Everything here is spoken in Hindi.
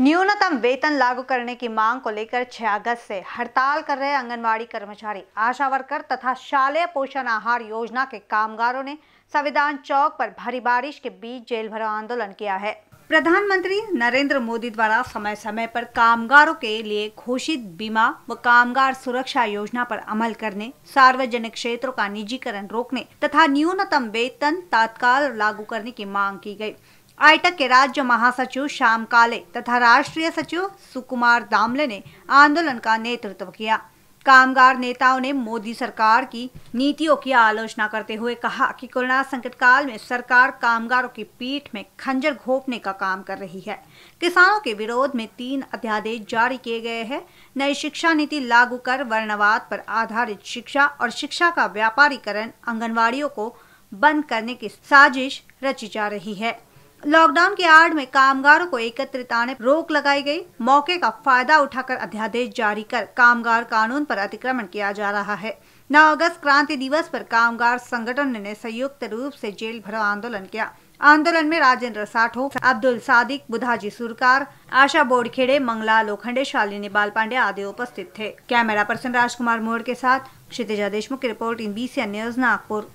न्यूनतम वेतन लागू करने की मांग को लेकर 6 अगस्त से हड़ताल कर रहे आंगनवाड़ी कर्मचारी आशा वर्कर तथा शालेय पोषण आहार योजना के कामगारों ने संविधान चौक पर भारी बारिश के बीच जेल भरो आंदोलन किया है प्रधानमंत्री नरेंद्र मोदी द्वारा समय समय पर कामगारों के लिए घोषित बीमा व कामगार सुरक्षा योजना पर अमल करने सार्वजनिक क्षेत्रों का निजीकरण रोकने तथा न्यूनतम वेतन तत्काल लागू करने की मांग की गई आईटक के राज्य महासचिव श्याम काले तथा राष्ट्रीय सचिव सुकुमार दामले ने आंदोलन का नेतृत्व किया कामगार नेताओं ने मोदी सरकार की नीतियों की आलोचना करते हुए कहा कि कोरोना संकट काल में सरकार कामगारों की पीठ में खंजर घोपने का काम कर रही है किसानों के विरोध में तीन अध्यादेश जारी किए गए हैं नई शिक्षा नीति लागू कर वर्णवाद पर आधारित शिक्षा और शिक्षा का व्यापारीकरण आंगनबाड़ियों को बंद करने की साजिश रची जा रही है लॉकडाउन की आड़ में कामगारों को एकत्रित आने रोक लगाई गई मौके का फायदा उठाकर अध्यादेश जारी कर कामगार कानून पर अतिक्रमण किया जा रहा है 9 अगस्त क्रांति दिवस पर कामगार संगठन ने संयुक्त रूप से जेल भरो आंदोलन किया आंदोलन में राजेंद्र साठो अब्दुल सादिक बुधाजी सुरकार आशा बोडखेड़े मंगला लोखंडे शालिनी बाल पांडे आदि उपस्थित थे कैमरा पर्सन राजकुमार मोड़ के साथ क्षितिजा देशमुख की report in B news Nagpur